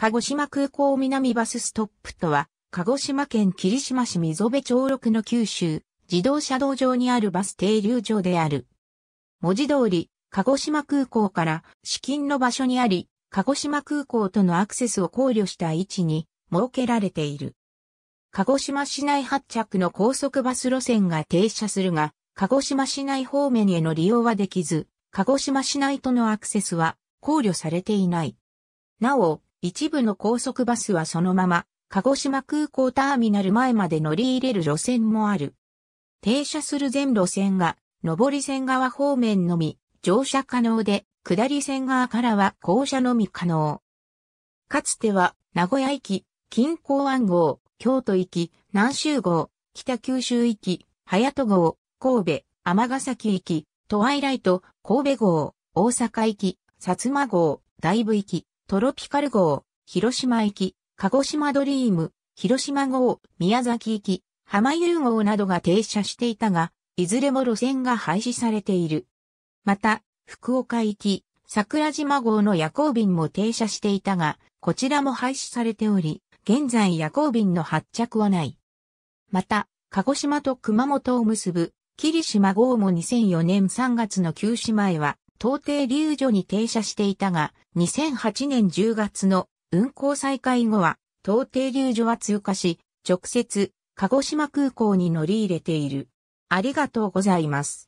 鹿児島空港南バスストップとは、鹿児島県霧島市溝部町六の九州、自動車道上にあるバス停留場である。文字通り、鹿児島空港から至近の場所にあり、鹿児島空港とのアクセスを考慮した位置に設けられている。鹿児島市内発着の高速バス路線が停車するが、鹿児島市内方面への利用はできず、鹿児島市内とのアクセスは考慮されていない。なお、一部の高速バスはそのまま、鹿児島空港ターミナル前まで乗り入れる路線もある。停車する全路線が、上り線側方面のみ、乗車可能で、下り線側からは降車のみ可能。かつては、名古屋駅、近郊湾号、京都行き、南州号、北九州行き、隼戸号、神戸、尼崎駅、トワイライト、神戸号、大阪行き、薩摩号、大部き、トロピカル号、広島行き、鹿児島ドリーム、広島号、宮崎行き、浜遊号などが停車していたが、いずれも路線が廃止されている。また、福岡行き、桜島号の夜行便も停車していたが、こちらも廃止されており、現在夜行便の発着はない。また、鹿児島と熊本を結ぶ、霧島号も2004年3月の旧止前は、東帝流女に停車していたが、2008年10月の運行再開後は、東帝流女は通過し、直接、鹿児島空港に乗り入れている。ありがとうございます。